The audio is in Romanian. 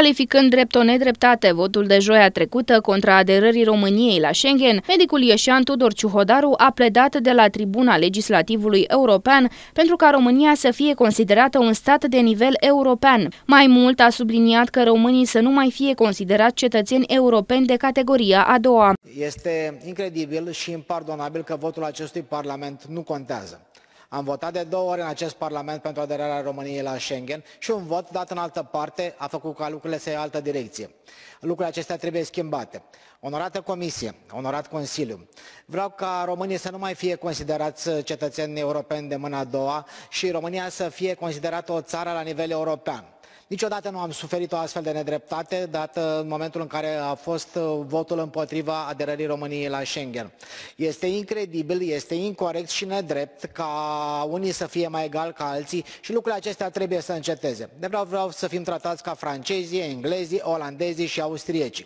Calificând drept o nedreptate votul de joia trecută contra aderării României la Schengen, medicul ieșean Tudor Ciuhodaru a pledat de la tribuna legislativului european pentru ca România să fie considerată un stat de nivel european. Mai mult a subliniat că românii să nu mai fie considerați cetățeni europeni de categoria a doua. Este incredibil și impardonabil că votul acestui parlament nu contează. Am votat de două ori în acest Parlament pentru aderarea României la Schengen și un vot dat în altă parte a făcut ca lucrurile să ia altă direcție. Lucrurile acestea trebuie schimbate. Onorată Comisie, onorat Consiliu, vreau ca România să nu mai fie considerați cetățeni europeni de mâna a doua și România să fie considerată o țară la nivel european. Niciodată nu am suferit o astfel de nedreptate, dată uh, în momentul în care a fost uh, votul împotriva aderării României la Schengen. Este incredibil, este incorrect și nedrept ca unii să fie mai egal ca alții și lucrurile acestea trebuie să înceteze. De vreau, vreau să fim tratați ca francezii, englezii, olandezii și austriecii.